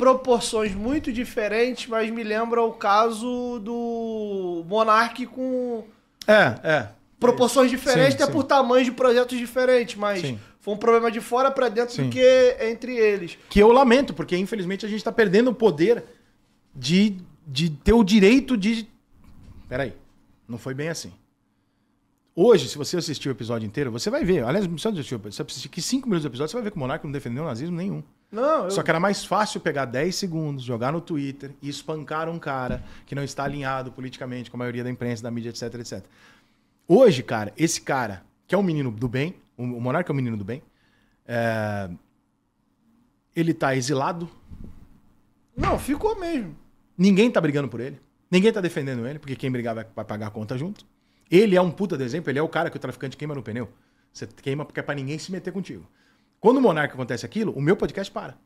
proporções muito diferentes, mas me lembra o caso do Monark com. É, é. Proporções diferentes, sim, até sim. por tamanhos de projetos diferentes, mas sim. foi um problema de fora para dentro sim. do que entre eles. Que eu lamento, porque infelizmente a gente está perdendo o poder de, de ter o direito de. Peraí, não foi bem assim. Hoje, se você assistir o episódio inteiro, você vai ver. Aliás, não precisa assistir, você assistir que 5 minutos do episódio, você vai ver que o Monarca não defendeu o nazismo nenhum. Não, eu... Só que era mais fácil pegar 10 segundos, jogar no Twitter e espancar um cara que não está alinhado politicamente com a maioria da imprensa, da mídia, etc, etc. Hoje, cara, esse cara, que é um menino do bem, o Monarca é um menino do bem, é... ele está exilado. Não, ficou mesmo. Ninguém está brigando por ele. Ninguém está defendendo ele, porque quem brigar vai, vai pagar a conta junto. Ele é um puta de exemplo, ele é o cara que o traficante queima no pneu. Você queima porque é pra ninguém se meter contigo. Quando o Monarca acontece aquilo, o meu podcast para.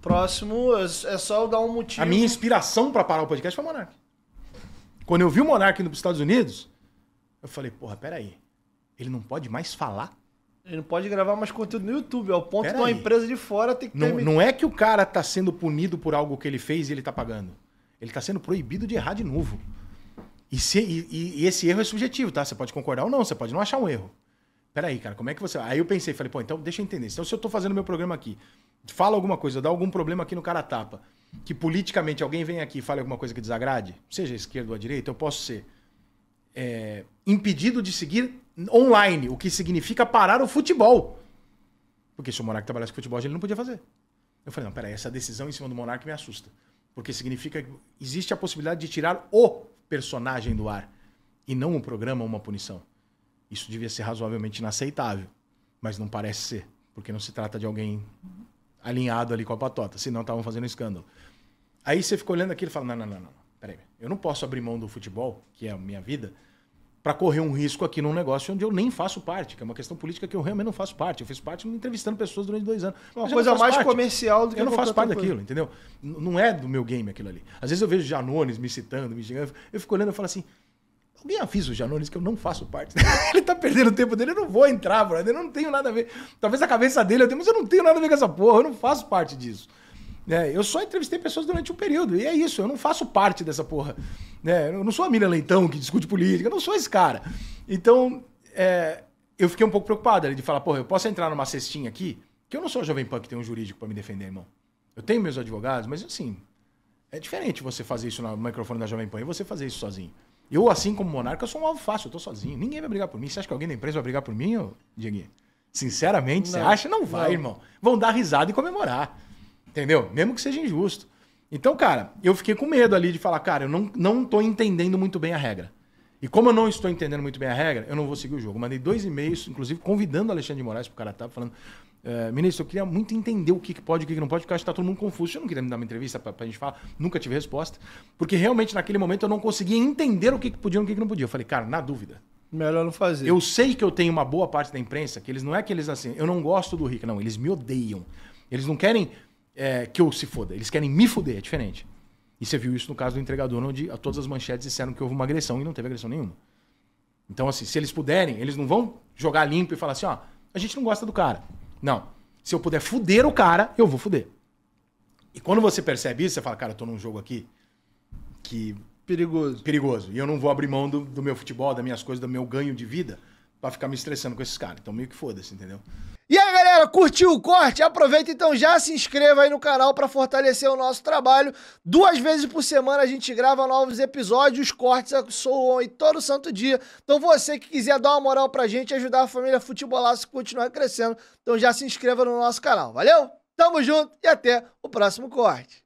Próximo, é, é só eu dar um motivo. A minha inspiração para parar o podcast foi o Monark. Quando eu vi o indo pros Estados Unidos, eu falei, porra, peraí. Ele não pode mais falar? Ele não pode gravar mais conteúdo no YouTube. Ao ponto de uma empresa de fora ter que não, ter... não é que o cara tá sendo punido por algo que ele fez e ele tá pagando. Ele tá sendo proibido de errar de novo. E, se, e, e, esse erro é subjetivo, tá? Você pode concordar ou não, você pode não achar um erro. Peraí, cara, como é que você. Aí eu pensei, falei, pô, então deixa eu entender. Então, se eu tô fazendo meu programa aqui, fala alguma coisa, dá algum problema aqui no cara tapa, que politicamente alguém vem aqui e fale alguma coisa que desagrade, seja esquerda ou direita, eu posso ser é, impedido de seguir online, o que significa parar o futebol. Porque se o Monarque trabalhasse com futebol, ele não podia fazer. Eu falei, não, peraí, essa decisão em cima do Monarque me assusta. Porque significa que existe a possibilidade de tirar o personagem do ar e não um programa ou uma punição. Isso devia ser razoavelmente inaceitável, mas não parece ser, porque não se trata de alguém alinhado ali com a patota, senão estavam fazendo escândalo. Aí você fica olhando aquilo e fala: não, não, não, não, peraí, eu não posso abrir mão do futebol, que é a minha vida, para correr um risco aqui num negócio onde eu nem faço parte, que é uma questão política que eu realmente não faço parte. Eu fiz parte entrevistando pessoas durante dois anos. Uma coisa mais parte. comercial do que eu não faço parte daquilo, entendeu? Não é do meu game aquilo ali. Às vezes eu vejo Janones me citando, me xingando, eu fico olhando e falo assim. Alguém avisa o Janones que eu não faço parte. ele tá perdendo o tempo dele, eu não vou entrar, brother. Eu não tenho nada a ver. Talvez a cabeça dele eu tenho, mas eu não tenho nada a ver com essa porra, eu não faço parte disso. Né? eu só entrevistei pessoas durante um período. E é isso, eu não faço parte dessa porra. Né? Eu não sou a Miriam Leitão que discute política, eu não sou esse cara. Então, é, eu fiquei um pouco preocupado ali de falar, porra, eu posso entrar numa cestinha aqui, que eu não sou jovem pan que tem um jurídico para me defender, irmão. Eu tenho meus advogados, mas assim, é diferente você fazer isso no microfone da Jovem Pan e você fazer isso sozinho. Eu, assim como monarca, eu sou um alvo fácil, eu tô sozinho. Ninguém vai brigar por mim. Você acha que alguém da empresa vai brigar por mim, Dieguinho? Sinceramente, não, você acha? Não vai, não. irmão. Vão dar risada e comemorar. Entendeu? Mesmo que seja injusto. Então, cara, eu fiquei com medo ali de falar, cara, eu não, não tô entendendo muito bem a regra. E como eu não estou entendendo muito bem a regra, eu não vou seguir o jogo. mandei dois e-mails, inclusive convidando o Alexandre de Moraes pro cara tá falando, eh, ministro, eu queria muito entender o que, que pode e o que, que não pode, porque acho que tá todo mundo confuso. Eu não queria me dar uma entrevista pra, pra gente falar, nunca tive resposta. Porque realmente naquele momento eu não conseguia entender o que, que podia e o que, que não podia. Eu falei, cara, na dúvida, Melhor não fazer. Eu sei que eu tenho uma boa parte da imprensa, que eles não é que eles assim, eu não gosto do Rick, não, eles me odeiam. Eles não querem é, que eu se foda. Eles querem me foder, é diferente. E você viu isso no caso do entregador, onde todas as manchetes disseram que houve uma agressão e não teve agressão nenhuma. Então, assim, se eles puderem, eles não vão jogar limpo e falar assim, ó, a gente não gosta do cara. Não. Se eu puder fuder o cara, eu vou fuder. E quando você percebe isso, você fala, cara, eu tô num jogo aqui que. Perigoso. Perigoso. E eu não vou abrir mão do, do meu futebol, das minhas coisas, do meu ganho de vida para ficar me estressando com esses caras. Então, meio que foda-se, entendeu? E aí? É curtiu o corte? Aproveita então já se inscreva aí no canal para fortalecer o nosso trabalho. Duas vezes por semana a gente grava novos episódios, os cortes soam aí todo santo dia. Então você que quiser dar uma moral pra gente, ajudar a família Futebolaço a continuar crescendo, então já se inscreva no nosso canal. Valeu? Tamo junto e até o próximo corte.